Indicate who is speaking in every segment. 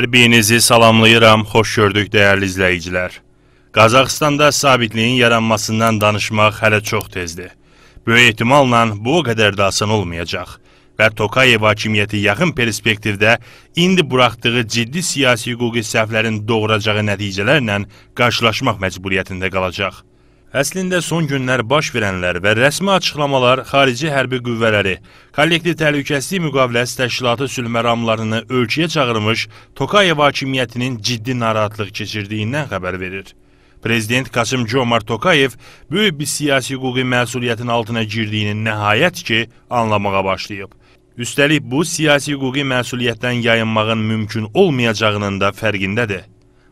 Speaker 1: Hər birinizi salamlayıram, xoş gördük dəyərli izləyicilər. Qazaxıstanda sabitliyin yaranmasından danışmaq hələ çox tezdir. Böyük ehtimalla bu o qədər də asan olmayacaq və Tokayev hakimiyyəti yaxın perspektivdə indi buraxdığı ciddi siyasi hüquqi səhvlərin doğuracağı nəticələrlə qarşılaşmaq məcburiyyətində qalacaq. Əslində son günlər baş verənlər və rəsmi açıqlamalar xarici hərbi qüvvələri, kollektiv təhlükəsizlik müqaviləsi təşkilatı sülh məramlarını ölkəyə çağırmış Tokayev hakimiyyətinin ciddi narahatlıq keçirdiyindən xəbər verir. Prezident Qasım Comar Tokayev böyük bir siyasi hüquqi məsuliyyətin altına girdiyini nəhayət ki, anlamağa başlayıb. Üstəlik bu siyasi hüquqi məsuliyyətdən yayınmağın mümkün olmayacağının da fərqindədir.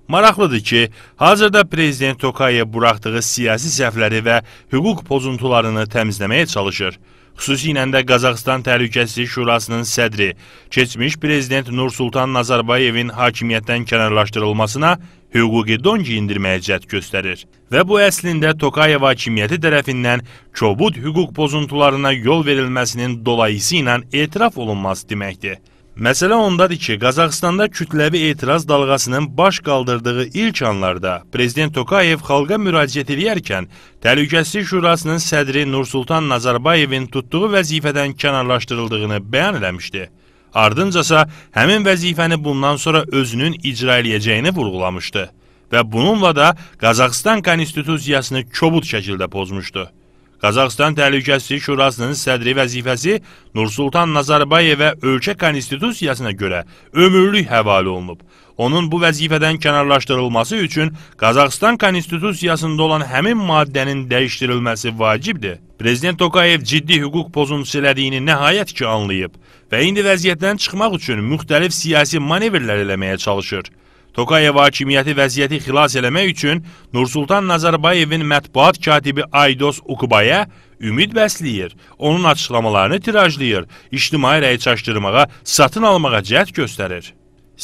Speaker 1: Maraqlıdır ki, hazırda Prezident Tokayev buraxdığı siyasi səhvləri və hüquq pozuntularını təmizləməyə çalışır. Xüsusilə də Qazaxıstan Təhlükəsizlik Şurasının sədri, keçmiş Prezident Nursultan Nazarbayevin hakimiyyətdən kənarlaşdırılmasına hüquqi dongi indirməyə cəhd göstərir. Və bu əslində Tokayev hakimiyyəti tərəfindən kobud hüquq pozuntularına yol verilməsinin dolayısı ilə etiraf olunması deməkdir. Məsələ ondadır ki, Qazaxıstanda kütləvi etiraz dalğasının baş qaldırdığı ilk anlarda Prezident Tokayev xalqa müraciət edərkən Təhlükəsizlik Şurasının sədri Nursultan Nazarbayevin tutduğu vəzifədən kənarlaşdırıldığını bəyan eləmişdi. Ardıncasa həmin vəzifəni bundan sonra özünün icra eləyəcəyini vurğulamışdı və bununla da Qazaxıstan Konstitusiyasını kobud şəkildə pozmuşdu. Qazaxıstan Təhlükəsizlik Şurasının sədri vəzifəsi Nursultan Nazarbayevə ölkə konstitusiyasına görə ömürlük həvalə olunub. Onun bu vəzifədən kənarlaşdırılması üçün Qazaxıstan konstitusiyasında olan həmin maddənin dəyişdirilməsi vacibdir. Prezident Tokayev ciddi hüquq pozuntusu elədiyini nəhayət ki anlayıb və indi vəziyyətdən çıxmaq üçün müxtəlif siyasi manevrlər eləməyə çalışır. Tokayeva hakimiyyəti vəziyyəti xilas eləmək üçün Nursultan Nazarbayevin mətbuat katibi Aydos Ukubaya ümid bəsləyir, onun açıqlamalarını tirajlayır, ictimai rəyi çaşdırmağa, satın almağa cəhd göstərir.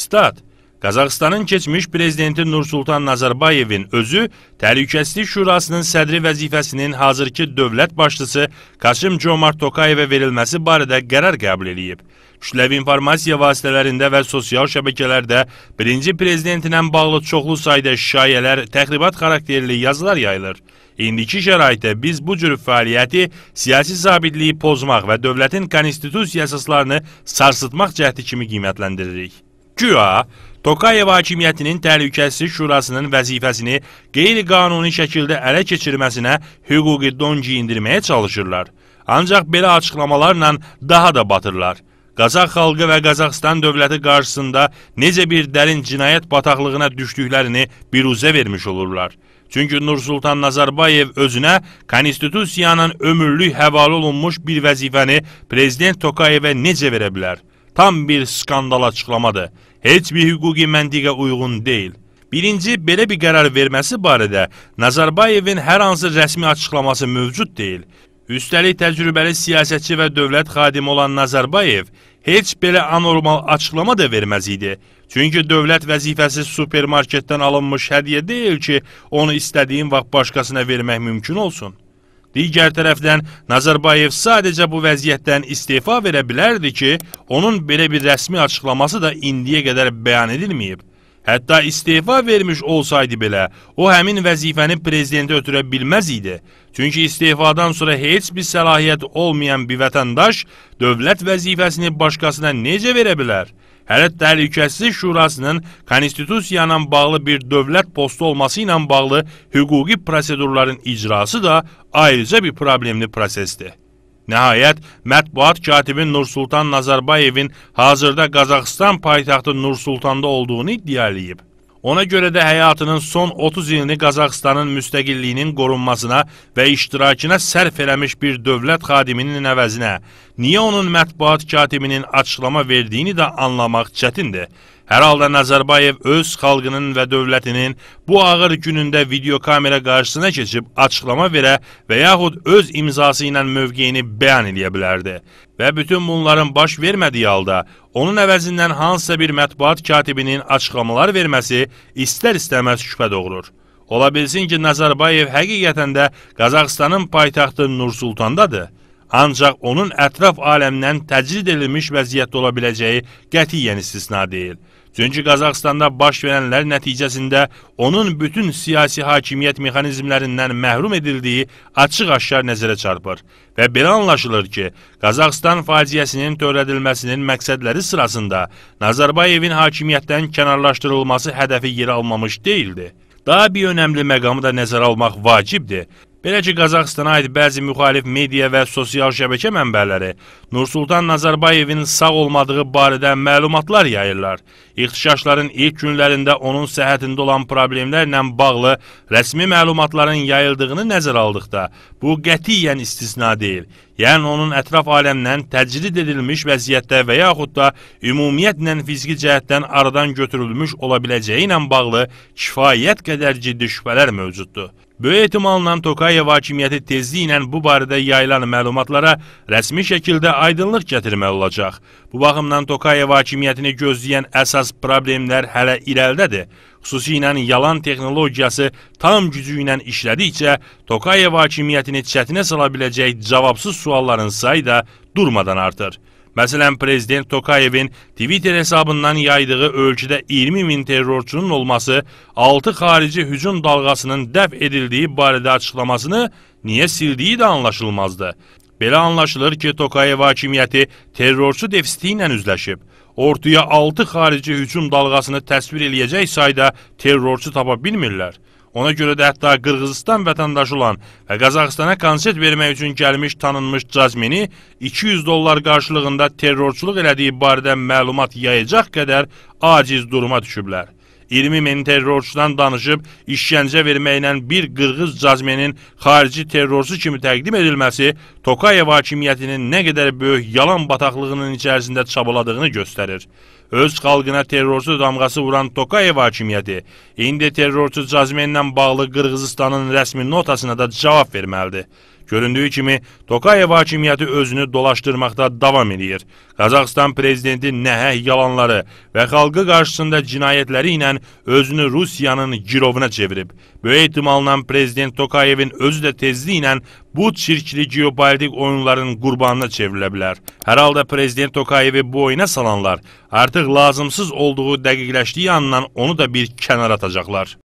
Speaker 1: Stat Qazaxıstanın keçmiş prezidenti Nursultan Nazarbayevin özü Təhlükəsizlik Şurasının sədri vəzifəsinin hazırki dövlət başçısı Kaşım Comart Tokayevə verilməsi barədə qərar qəbul edib kütləvi informasiya vasitələrində və sosial şəbəkələrdə birinci prezidentinə bağlı çoxlu sayda şayələr, təxribat xarakterli yazılar yayılır. İndiki şəraitdə biz bu cür fəaliyyəti siyasi sabitliyi pozmaq və dövlətin konstitusiya əsaslarını sarsıtmaq cəhdi kimi qiymətləndiririk. Güya, Tokayev hakimiyyətinin Təhlükəsizlik Şurasının vəzifəsini qeyri-qanuni şəkildə ələ keçirməsinə hüquqi donci indirməyə çalışırlar. Ancaq belə açıqlamalarla daha da batırlar. Qazax xalqı və Qazaxstan dövləti qarşısında necə bir dərin cinayət bataqlığına düşdüklərini biruzə vermiş olurlar. Çünki Nursultan Nazarbayev özünə konstitusiyanın ömürlük həvalə olunmuş bir vəzifəni prezident Tokayevə necə verə bilər? Tam bir skandal açıqlamadır. Heç bir hüquqi məntiqə uyğun deyil. Birinci, belə bir qərar verməsi barədə Nazarbayevin hər hansı rəsmi açıqlaması mövcud deyil. Üstəlik təcrübəli siyasətçi və dövlət xadimi olan Nazarbayev heç belə anormal açıqlama da verməz idi. Çünki dövlət vəzifəsi supermarketdən alınmış hədiyə deyil ki, onu istədiyin vaxt başqasına vermək mümkün olsun. Digər tərəfdən Nazarbayev sadəcə bu vəziyyətdən istifa verə bilərdi ki, onun belə bir rəsmi açıqlaması da indiyə qədər bəyan edilməyib. Hətta istefa vermiş olsaydı belə, o həmin vəzifəni prezidentə ötürə bilməz idi. Çünki istefadan sonra heç bir səlahiyyət olmayan bir vətəndaş dövlət vəzifəsini başqasına necə verə bilər? Hələ Təhlükəsizlik Şurasının konstitusiyayla bağlı bir dövlət postu olması ilə bağlı hüquqi prosedurların icrası da ayrıca bir problemli prosesdir. Nəhayət, mətbuat katibi Nursultan Nazarbayevin hazırda Qazaxıstan paytaxtı Nursultanda olduğunu iddia eləyib. Ona görə də həyatının son 30 ilini Qazaxıstanın müstəqilliyinin qorunmasına və iştirakına sərf eləmiş bir dövlət xadiminin əvəzinə, niyə onun mətbuat katibinin açıqlama verdiyini də anlamaq çətindir. Hər halda Nazarbayev öz xalqının və dövlətinin bu ağır günündə videokamera qarşısına keçib açıqlama verə və yaxud öz imzası ilə mövqeyini bəyan edə bilərdi. Və bütün bunların baş vermədiyi halda onun əvəzindən hansısa bir mətbuat katibinin açıqlamalar verməsi istər-istəməz şübhə doğurur. Ola bilsin ki, Nazarbayev həqiqətən də Qazaxıstanın paytaxtı Nursultandadır. Ancaq onun ətraf aləmdən təcrid edilmiş vəziyyətdə ola biləcəyi qətiyyən istisna deyil. Çünki Qazaxıstanda baş verənlər nəticəsində onun bütün siyasi hakimiyyət mexanizmlərindən məhrum edildiyi açıq-aşkar nəzərə çarpır və belə anlaşılır ki, Qazaxıstan faciəsinin törədilməsinin məqsədləri sırasında Nazarbayevin hakimiyyətdən kənarlaşdırılması hədəfi yer almamış deyildi. Daha bir önəmli məqamı da nəzərə almaq vacibdir. Belə ki, Qazaxıstana aid bəzi müxalif media və sosial şəbəkə mənbələri Nursultan Nazarbayevin sağ olmadığı barədə məlumatlar yayırlar. İxtişaşların ilk günlərində onun səhətində olan problemlərlə bağlı rəsmi məlumatların yayıldığını nəzər aldıqda, bu qətiyyən istisna deyil. Yəni onun ətraf aləmdən təcrid edilmiş vəziyyətdə və yaxud da ümumiyyətlə fiziki cəhətdən aradan götürülmüş ola biləcəyi ilə bağlı kifayət qədər ciddi şübhələr mövcuddur. Böyük ehtimalla Tokayev hakimiyyəti tezliklə bu barədə yayılan məlumatlara rəsmi şəkildə aydınlıq gətirməli olacaq. Bu baxımdan Tokayev hakimiyyətini gözləyən əsas problemlər hələ irəlidədir. Xüsusilə yalan texnologiyası tam gücü ilə işlədikcə Tokayev hakimiyyətini çətinə sala biləcək cavabsız sualların sayı da durmadan artır. Məsələn, Prezident Tokayevin Twitter hesabından yaydığı ölçüdə 20 min terrorçunun olması 6 xarici hücum dalğasının dəf edildiyi barədə açıqlamasını niyə sildiyi də anlaşılmazdı. Belə anlaşılır ki, Tokayev hakimiyyəti terrorçu defisiti ilə üzləşib. Orduya 6 xarici hücum dalğasını təsvir eləyəcək sayda terrorçu tapa bilmirlər. Ona görə də hətta Qırğızistan vətəndaşı olan və Qazaxıstana konsert vermək üçün gəlmiş tanınmış cazmeni 200 dollar qarşılığında terrorçuluq elədiyi barədə məlumat yayacaq qədər aciz duruma düşüblər. 20 min terrorçudan danışıb işgəncə verməklə bir qırğız cazmenin xarici terrorçu kimi təqdim edilməsi Tokayev hakimiyyətinin nə qədər böyük yalan bataqlığının içərisində çabaladığını göstərir. Öz xalqına terrorçu damğası vuran Tokayev hakimiyyəti indi terrorçu cazmenlə bağlı Qırğızistanın rəsmi notasına da cavab verməlidir. Göründüyü kimi Tokayev hakimiyyəti özünü dolaşdırmaqda davam edir. Qazaxstan prezidenti nəhəh yalanları və xalqı qarşısında cinayətləri ilə özünü Rusiyanın girovuna çevirib. Böyük ehtimalla prezident Tokayevin özü də tezliklə bu çirkli geopolitik oyunların qurbanına çevrilə bilər. Hər halda prezident Tokayevi bu oyuna salanlar artıq lazımsız olduğu dəqiqləşdiyi andan onu da bir kənara atacaqlar.